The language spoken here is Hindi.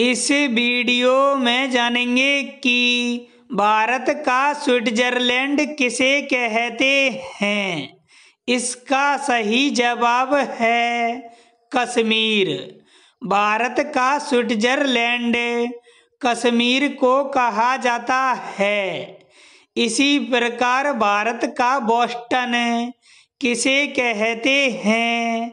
इस वीडियो में जानेंगे कि भारत का स्विट्जरलैंड किसे कहते हैं इसका सही जवाब है कश्मीर भारत का स्विट्जरलैंड कश्मीर को कहा जाता है इसी प्रकार भारत का बोस्टन किसे कहते हैं